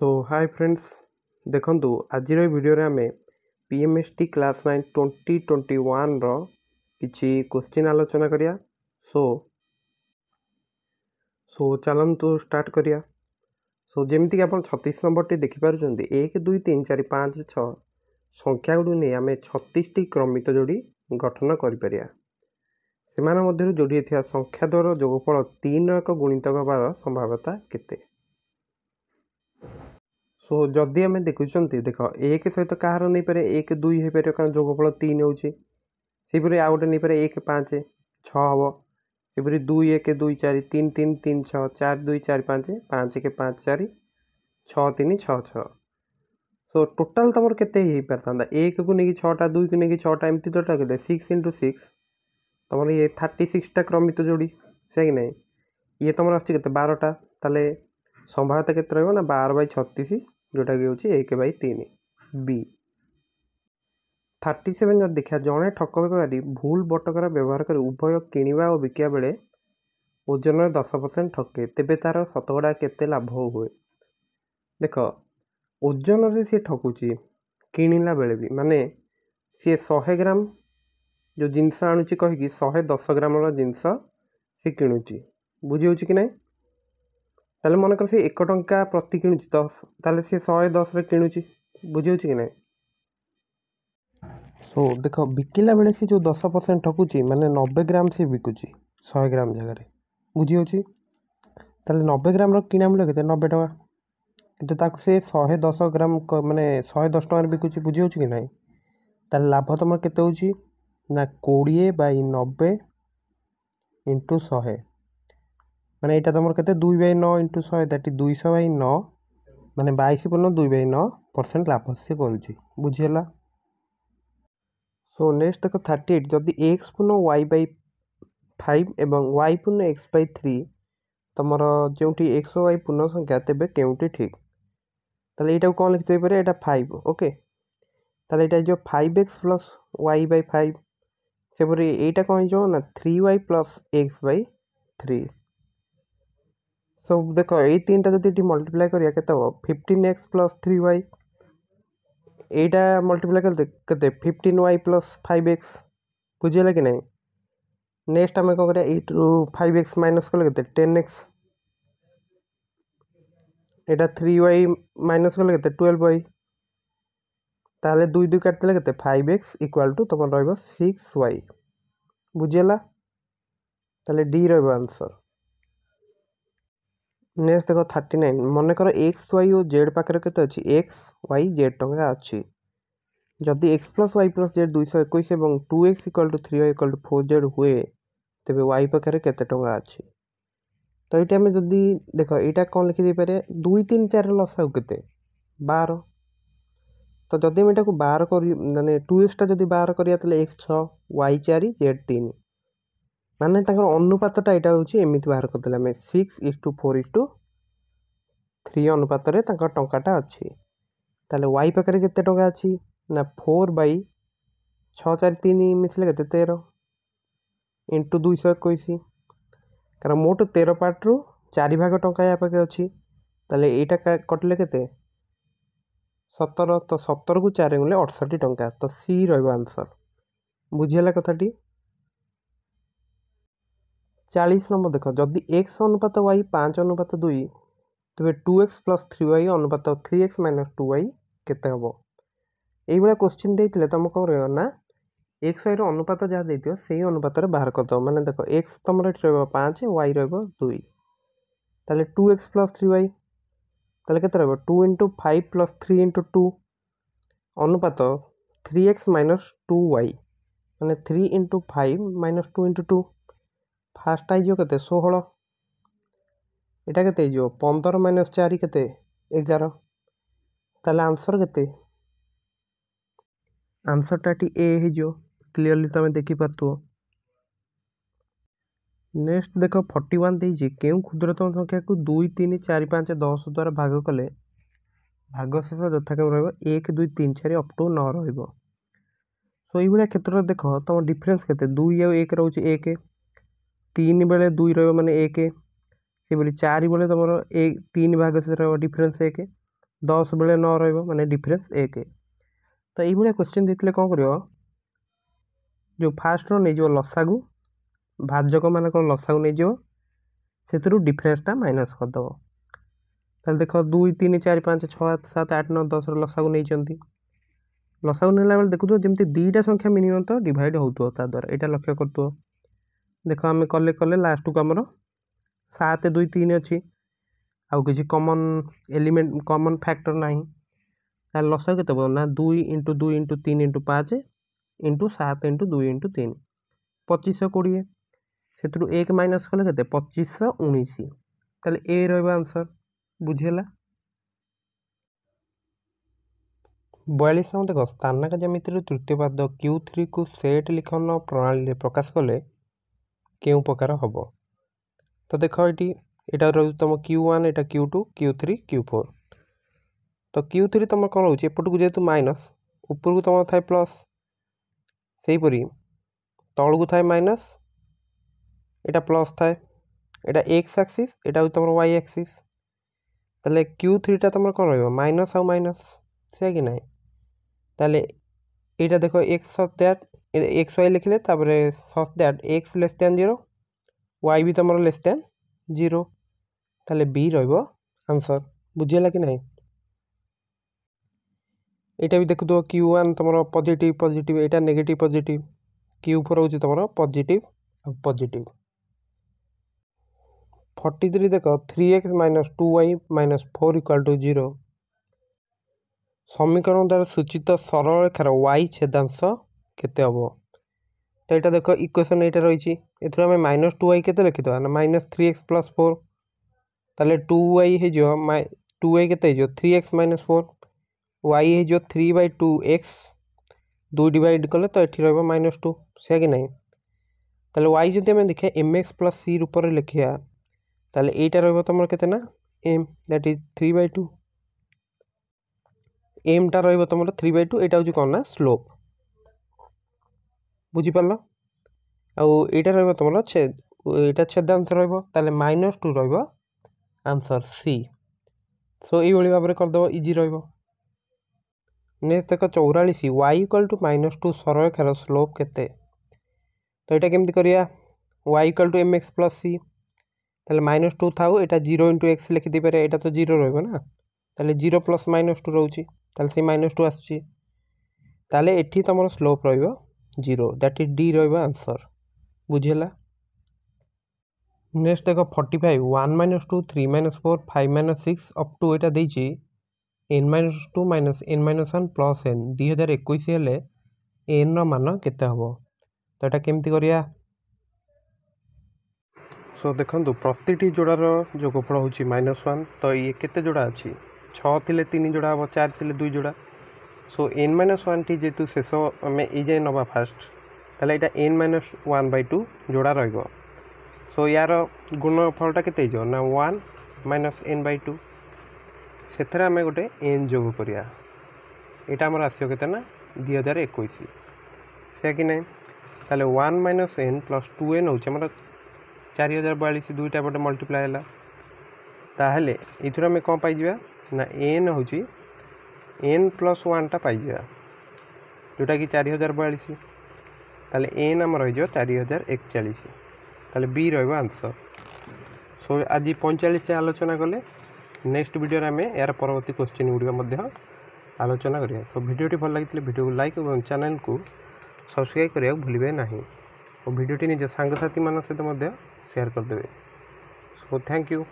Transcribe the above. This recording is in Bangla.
সো ହାଇ ଫ୍ରେଣ୍ଡସ୍ ଦେଖନ୍ତୁ ଆଜିର ଏ ଭିଡ଼ିଓରେ ଆମେ P M S T class nine twenty twenty ୱାନ୍ର କିଛି କୋଶ୍ଚିନ୍ ଆଲୋଚନା କରିବା ସୋ ସୋ ଚାଲନ୍ତୁ ଷ୍ଟାର୍ଟ କରିବା ସୋ ଯେମିତିକି ଆପଣ ଛତିଶ ନମ୍ବରଟି ଦେଖିପାରୁଛନ୍ତି ଏକ ଦୁଇ ତିନି ଚାରି ପାଞ୍ଚ ଛଅ ସଂଖ୍ୟାଗୁଡ଼ିକୁ ନେଇ ଆମେ ଛତିଶଟି କ୍ରମିତ ଯୋଡ଼ି ଗଠନ କରିପାରିବା ସେମାନଙ୍କ ମଧ୍ୟରୁ ଯୋଡ଼ିଏ ଥିବା ସଂଖ୍ୟା ଦ୍ୱାରା ଯୋଗଫଳ ତିନିର ଏକ ଗୁଣିତକ ହେବାର ସମ୍ଭାବ୍ୟତା କେତେ সো যদি আমি দেখুছেন দেখ এক সহিত কাহার নেইপারে এক দুই হয়েপার কারণ যোগফল তিন হচ্ছে সেইপরি আউ গোটে নেইপারে এক পাঁচ ছ হব সেপরি দুই এক দুই চারি তিন তিন তিন ছ চার দুই চারি পাঁচ পাঁচ এক পাঁচ চারি ছ তিন ছ ছ সো টোটাল তোমার কেতে হয়েপারিতা একু নেই ছটা দুইকু নেই ছটা এমতি দুটা কেতে সিক্স ইন্টু সিক্স তোমার ইয়ে থার্টি সিক্সটা ক্রমিত যোড়ি সে কি না ইয়ে তোমার আসছে কেতে বারোটা তাহলে সম্ভাব্যতা কেতে রহব না বার বাই ছত্রিশ ଯେଉଁଟାକି ହେଉଛି ଏକ ବାଇ ତିନି ବି ଥାର୍ଟି ସେଭେନ୍ ଯଦି ଦେଖିବା ଜଣେ ଠକ ବେପାରୀ ଭୁଲ ବଟକରା ବ୍ୟବହାର କରି ଉଭୟ କିଣିବା ଓ ବିକିବା ବେଳେ ଓଜନରେ ଦଶ ପରସେଣ୍ଟ ଠକେ ତେବେ ତା'ର ଶତକଡ଼ା କେତେ ଲାଭ ହୁଏ ଦେଖ ଓଜନରେ ସିଏ ଠକୁଛି କିଣିଲା ବେଳେ ବି ମାନେ ସିଏ ଶହେ ଗ୍ରାମ ଯେଉଁ ଜିନିଷ ଆଣୁଛି କହିକି ଶହେ ଦଶ ଗ୍ରାମର ଜିନିଷ ସେ କିଣୁଛି ବୁଝି ହେଉଛି କି ନାହିଁ ତାହେଲେ ମନେକର ସେ ଏକ ଟଙ୍କା ପ୍ରତି କିଣୁଛି ଦଶ ତାହେଲେ ସେ ଶହେ ଦଶରେ କିଣୁଛି ବୁଝିହେଉଛି କି ନାହିଁ ସୋ ଦେଖ ବିକିଲା ବେଳେ ସେ ଯେଉଁ ଦଶ ପରସେଣ୍ଟ ଠକୁଛି ମାନେ ନବେ ଗ୍ରାମ ସେ ବିକୁଛି ଶହେ ଗ୍ରାମ ଜାଗାରେ ବୁଝିହେଉଛି ତାହେଲେ ନବେ ଗ୍ରାମର କିଣା ମୂଲ୍ୟ କେତେ ନବେ ଟଙ୍କା କିନ୍ତୁ ତାକୁ ସେ ଶହେ ଦଶ ଗ୍ରାମ ମାନେ ଶହେ ଦଶ ଟଙ୍କାରେ ବିକୁଛି ବୁଝିହେଉଛି କି ନାହିଁ ତାହେଲେ ଲାଭ ତୁମର କେତେ ହେଉଛି ନା କୋଡ଼ିଏ ବାଇ ନବେ ଇଣ୍ଟୁ ଶହେ ମାନେ ଏଇଟା ତୁମର କେତେ ଦୁଇ ବାଇ ନଅ ଇଣ୍ଟୁ ଶହେ ଦ୍ୟାଟ୍ ଇଜ୍ ଦୁଇଶହ ବାଇ ନଅ ମାନେ ବାଇଶ ପୂର୍ଣ୍ଣ ଦୁଇ ବାଇ ନଅ ପରସେଣ୍ଟ ଲାଭ ସେ କରୁଛି ବୁଝିହେଲା ସୋ ନେକ୍ସଟ ଦେଖ ଥାର୍ଟି ଏଇଟ୍ ଯଦି ଏକ୍ସ ପୂର୍ଣ୍ଣ ୱାଇ ବାଇ ଫାଇଭ୍ ଏବଂ ୱାଇ ପୂର୍ଣ୍ଣ ଏକ୍ସ ବାଇ ଥ୍ରୀ ତୁମର ଯେଉଁଠି ଏକ୍ସ ଓ ୱାଇ ପୂର୍ଣ୍ଣ ସଂଖ୍ୟା ତେବେ କେଉଁଠି ଠିକ୍ ତାହେଲେ ଏଇଟାକୁ କ'ଣ ଲେଖିଦେଇପାରିବେ ଏଇଟା ଫାଇଭ୍ ଓକେ ତାହେଲେ ଏଇଟା ହେଇଯିବ five X plus Y by five ସେପରି ଏଇଟା କ'ଣ ହେଇଯିବ ନା three Y plus X by three so দেখো এই তিনটা যদি এটি মল্টিপ্লাই করিয়া কেতে হব fifteen X plus three Y এইটা মল্টিপ্লাই কলে কেতে fifteen Y plus five X বুঝিগলা কি না নেক্সট আমি কম করিয়া এইটু ফাইভ এক্স মাইনস কলে কেতে টেন এক্স এটা থ্রি ওয়াই মাইনস কলে কেতে টুয়েলভ ওয়াই তাহলে দুই দুই কাটলে কেতে ফাইভ এক্স ইকুয়াল টু তোমার রহব সিক্স ওয়াই বুঝিগলা তাহলে ডি রহব আনসর নেক্সট দেখ থার্টি নাইন মনেকর এক্স ওয়াই ও জেড পাখে কেতে অছি এক্স ওয়াই জেড টঙ্কা অছি যদি X plus Y plus Z দুইশ একুশ এবং two X equal to three Y equal to four Z হুয়ে তেবে ওয়াই পাখে কেতে টঙ্কা অছি তো এইটা আমি যদি দেখ এইটা কম লিখি দিয়েপারে দুই তিন চার লসাও কেতে বার তো যদি আমি এটাকে বার করি মানে টু এক্সটা যদি বার করিয়া তাহলে এক্স ছ ওয়াই চারি জেড তিন ମାନେ ତାଙ୍କର ଅନୁପାତଟା ଏଇଟା ହେଉଛି ଏମିତି ବାହାର କରିଦେଲେ ଆମେ six is to four is to three ଅନୁପାତରେ ତାଙ୍କ ଟଙ୍କାଟା ଅଛି ତାହେଲେ ୱାଇ ପାଖରେ କେତେ ଟଙ୍କା ଅଛି ନା ଫୋର୍ ବାଇ ଛଅ ଚାରି ତିନି ମିଶିଲେ କେତେ ତେର ଇଣ୍ଟୁ ଦୁଇଶହ ଏକୋଇଶ କାରଣ ମୋଟ ତେର ପାର୍ଟରୁ ଚାରି ଭାଗ ଟଙ୍କା ଏହା ପାଖେ ଅଛି ତାହେଲେ ଏଇଟା କଟିଲେ କେତେ ସତର ତ ସତରକୁ ଚାରି ଗଲେ ଅଠଷଠି ଟଙ୍କା ତ ସି ରହିବ ଆନ୍ସର୍ ବୁଝିଗଲା କଥାଟି ଚାଳିଶ ନମ୍ବର ଦେଖ ଯଦି ଏକ୍ସ ଅନୁପାତ ୱାଇ ପାଞ୍ଚ ଅନୁପାତ ଦୁଇ ତେବେ two X plus three Y ଅନୁପାତ three X minus two Y କେତେ ହେବ ଏଇଭଳିଆ କୋଶ୍ଚିନ୍ ଦେଇଥିଲେ ତୁମ କ'ଣ ରହିବ ନା ଏକ୍ସ ୱାଇର ଅନୁପାତ ଯାହା ଦେଇଥିବ ସେଇ ଅନୁପାତରେ ବାହାର କରିଦେବ ମାନେ ଦେଖ ଏକ୍ସ ତୁମର ଏଠି ରହିବ ପାଞ୍ଚ ୱାଇ ରହିବ ଦୁଇ ତାହେଲେ two X plus three Y ତାହେଲେ କେତେ ରହିବ two into five plus three into two ଅନୁପାତ three X minus two Y ମାନେ three into five minus two into two ଫାର୍ଷ୍ଟଟା ହେଇଯିବ କେତେ ଷୋହଳ ଏଇଟା କେତେ ହେଇଯିବ ପନ୍ଦର ମାଇନସ୍ ଚାରି କେତେ ଏଗାର ତାହେଲେ ଆନ୍ସର୍ କେତେ ଆନ୍ସର୍ଟା ଏଠି ଏ ହେଇଯିବ କ୍ଲିଅରଲି ତୁମେ ଦେଖିପାରୁଥିବ ନେକ୍ସଟ ଦେଖ ଫର୍ଟି ୱାନ୍ ଦେଇଛି କେଉଁ କ୍ଷୁଦ୍ରତମ ସଂଖ୍ୟାକୁ ଦୁଇ ତିନି ଚାରି ପାଞ୍ଚ ଦଶ ଦ୍ୱାରା ଭାଗ କଲେ ଭାଗଶେଷ ଯଥାକ୍ରମେ ରହିବ ଏକ ଦୁଇ ତିନି ଚାରି ଅପ୍ ଟୁ ନଅ ରହିବ ସୋ ଏଇଭଳିଆ କ୍ଷେତ୍ରରେ ଦେଖ ତୁମ ଡିଫରେନ୍ସ କେତେ ଦୁଇ ଆଉ ଏକ ରହୁଛି ଏକ ତିନି ବେଳେ ଦୁଇ ରହିବ ମାନେ ଏକ ସେଭଳି ଚାରି ବେଳେ ତୁମର ଏକ ତିନି ଭାଗ ସେଥିରେ ରହିବ ଡିଫରେନ୍ସ ଏକ ଦଶ ବେଳେ ନଅ ରହିବ ମାନେ ଡିଫରେନ୍ସ ଏକ ତ ଏଇଭଳିଆ କ୍ୱେଶ୍ଚିନ୍ ଦେଇଥିଲେ କ'ଣ କରିବ ଯେଉଁ ଫାର୍ଷ୍ଟର ନେଇଯିବ ଲସାଗୁ ଭାଜକମାନଙ୍କର ଲସାଗୁ ନେଇଯିବ ସେଥିରୁ ଡିଫରେନ୍ସଟା ମାଇନସ୍ କରିଦେବ ତାହେଲେ ଦେଖ ଦୁଇ ତିନି ଚାରି ପାଞ୍ଚ ଛଅ ସାତ ଆଠ ନଅ ଦଶର ଲସାଗୁ ନେଇଛନ୍ତି ଲସାଗୁ ନେଲା ବେଳେ ଦେଖୁଥିବ ଯେମିତି ଦୁଇଟା ସଂଖ୍ୟା ମିନିମମ୍ ତ ଡିଭାଇଡ଼୍ ହେଉଥିବ ତା ଦ୍ୱାରା ଏଇଟା ଲକ୍ଷ୍ୟ କରୁଥିବ ଦେଖ ଆମେ କଲେ କଲେ ଲାଷ୍ଟକୁ ଆମର ସାତ ଦୁଇ ତିନି ଅଛି ଆଉ କିଛି କମନ୍ ଏଲିମେଣ୍ଟ କମନ୍ ଫ୍ୟାକ୍ଟର ନାହିଁ ତାହେଲେ ଲସାଗୁ କେତେ ହେବ ନା ଦୁଇ ଇଣ୍ଟୁ ଦୁଇ ଇଣ୍ଟୁ ତିନି ଇଣ୍ଟୁ ପାଞ୍ଚ ଇଣ୍ଟୁ ସାତ ଇଣ୍ଟୁ ଦୁଇ ଇଣ୍ଟୁ ତିନି ପଚିଶଶହ କୋଡ଼ିଏ ସେଥିରୁ ଏକ ମାଇନସ୍ କଲେ କେତେ ପଚିଶଶହ ଉଣେଇଶ ତାହେଲେ ଏ ରହିବ ଆନ୍ସର୍ ବୁଝିହେଲା ବୟାଳିଶ ନମ୍ବର ଦେଖ ସ୍ଥାନକ ଜ୍ୟାମିତିରୁ ତୃତୀୟ ପାଦ କ୍ୟୁ ଥ୍ରୀକୁ ସେଟ୍ ଲିଖନ ପ୍ରଣାଳୀରେ ପ୍ରକାଶ କଲେ କେଉଁ ପ୍ରକାର ହେବ ତ ଦେଖ ଏଠି ଏଇଟା ରହୁଛି ତୁମ କ୍ୟୁ ୱାନ୍ ଏଇଟା Q two Q three Q four ତ କ୍ୟୁ ଥ୍ରୀ ତୁମର କ'ଣ ରହୁଛି ଏପଟକୁ ଯେହେତୁ ମାଇନସ୍ ଉପରକୁ ତୁମର ଥାଏ ପ୍ଲସ୍ ସେହିପରି ତଳକୁ ଥାଏ ମାଇନସ୍ এটা প্লস থাকে এটা এক্স আক্সিস এটা হচ্ছে তোমার ওয়াই আক্সিস তাহলে কিউ থ্রিটা তোমার কম রহব মাইনস আউ মাইনস সে কি নাই তাহলে এইটা দেখো X of that X Y লিখলে তারপরে সস that X less than zero Y B তোমার লেস দ্যান জিরো তাহলে বি রহব আনসর বুঝিলা কি না এইটা বি দেখুথ কিউ ওয়ান তোমার পজিটিভ পজিটিভ এটা নেগেটিভ পজিটিভ কিউ ফোর হচ্ছে তোমার পজিটিভ আর পজিটিভ ফর্টি থ্রি দেখ three X minus two Y minus four equal to zero সমীকরণ দ্বারা সূচিত সরলরেখার ওয়াই ছেদাংশ কেতে হব তো এটা দেখো ইকুয়েশন এইটা রয়েছে এথর আমি মাইনস টু ওয়াই কেতে লিখিদেবা না minus three X plus four তাহলে টু ওয়াই হয়ে মাই টু ওয়াই কেতে হয়ে three X minus four Y হয়ে থ্রি বাই টু এক্স দুই ডিভাইড কলে তো এটি রহব মাইনস টু সে কি নাই তাহলে ওয়াই যদি আমি দেখে এম এক্স প্লস সির উপরে লিখিবা তাহলে এইটা রহব তোমার কেতে না M that is three by two এমটা রহব তোমার থ্রি বাই টু এটা হচ্ছে কম না স্লোপ ବୁଝିପାରିଲ ଆଉ ଏଇଟା ରହିବ ତୁମର ଛେଦ ଏଇଟା ଛେଦ ଆନ୍ସର୍ ରହିବ ତାହେଲେ ମାଇନସ୍ ଟୁ ରହିବ ଆନ୍ସର୍ ସି ସୋ ଏଇଭଳି ଭାବରେ କରିଦେବ ଇଜି ରହିବ ନେକ୍ସଟ ଦେଖ ଚଉରାଳିଶ Y equal to minus two ସରଳଖାର ସ୍ଲୋପ୍ କେତେ ତ ଏଇଟା କେମିତି କରିବା Y equal to M X plus C ତାହେଲେ ମାଇନସ୍ ଟୁ ଥାଉ ଏଇଟା ଜିରୋ ଇଣ୍ଟୁ ଏକ୍ସ ଲେଖିଦେଇପାରିବା ଏଇଟା ତ ଜିରୋ ରହିବ ନା ତାହେଲେ ଜିରୋ ପ୍ଲସ୍ ମାଇନସ୍ ଟୁ ରହୁଛି ତାହେଲେ ସେଇ ମାଇନସ୍ ଟୁ ଆସୁଛି ତାହେଲେ ଏଠି ତୁମର ସ୍ଲୋପ୍ ରହିବ ଜିରୋ ଦ୍ୟାଟ୍ ଇଜ୍ ଡି ରହିବ ଆନ୍ସର୍ ବୁଝିହେଲା ନେକ୍ସଟ ଦେଖ forty five one minus two three minus four five minus six up to ଏଇଟା ଦେଇଛି N minus two minus N minus one plus N ଦୁଇ ହଜାର ଏକୋଇଶ ହେଲେ ଏନ୍ର ମାନ କେତେ ହେବ ତ ଏଇଟା କେମିତି କରିବା ସୋ ଦେଖନ୍ତୁ ପ୍ରତିଟି ଯୋଡ଼ାର ଯୋଗଫଳ ହେଉଛି ମାଇନସ୍ ୱାନ୍ ତ ଇଏ କେତେ ଯୋଡ଼ା ଅଛି ଛଅ ଥିଲେ ତିନି ଯୋଡ଼ା ହେବ ଚାରି ଥିଲେ ଦୁଇ ଯୋଡ଼ା সো এন মাইনাস ওয়ানটি যেহেতু শেষ আমি এই যে নেবা ফার্স্ট তাহলে এটা N minus one by two যোড়া রহব সো ইয়ার গুণফলটা কেতে হইব না one minus N by two ସେଥିରେ ଆମେ ଗୋଟେ ଏନ୍ ଯୋଗ କରିବା ଏଇଟା ଆମର ଆସିବ କେତେ ନା ଦୁଇ ହଜାର ଏକୋଇଶ ସେୟା କି ନାହିଁ ତାହେଲେ one minus N plus two N ହେଉଛି ଆମର ଚାରି ହଜାର ବୟାଳିଶ ଦୁଇଟା ପଟେ ମଲ୍ଟିପ୍ଲାଏ ହେଲା ତାହେଲେ ଏଥିରୁ ଆମେ କ'ଣ ପାଇଯିବା ନା ଏନ୍ ହେଉଛି এন প্লস ওয়ানটা পাইযা ଯେଉଁଟାକି ଚାରି ହଜାର ବୟାଳିଶ ତାହେଲେ ଏନ୍ ଆମ ରହିଯିବ ଚାରି ହଜାର ଏକଚାଳିଶ ତାହେଲେ ବି ରହିବ ଆନ୍ସର୍ ସୋ ଆଜି ପଇଁଚାଳିଶ ଆଲୋଚନା କଲେ ନେକ୍ସଟ ଭିଡ଼ିଓରେ ଆମେ ଏହାର ପରବର୍ତ୍ତୀ କୋଶ୍ଚିନ୍ ଗୁଡ଼ିକ ମଧ୍ୟ ଆଲୋଚନା କରିବା ସୋ ଭିଡ଼ିଓଟି ଭଲ ଲାଗିଥିଲେ ଭିଡ଼ିଓକୁ ଲାଇକ୍ ଏବଂ ଚ୍ୟାନେଲକୁ ସବସ୍କ୍ରାଇବ୍ କରିବାକୁ ଭୁଲିବେ ନାହିଁ ଓ ଭିଡ଼ିଓଟି ନିଜ ସାଙ୍ଗସାଥିମାନଙ୍କ ସହିତ ମଧ୍ୟ ସେୟାର କରିଦେବେ ସୋ ଥ୍ୟାଙ୍କ ୟୁ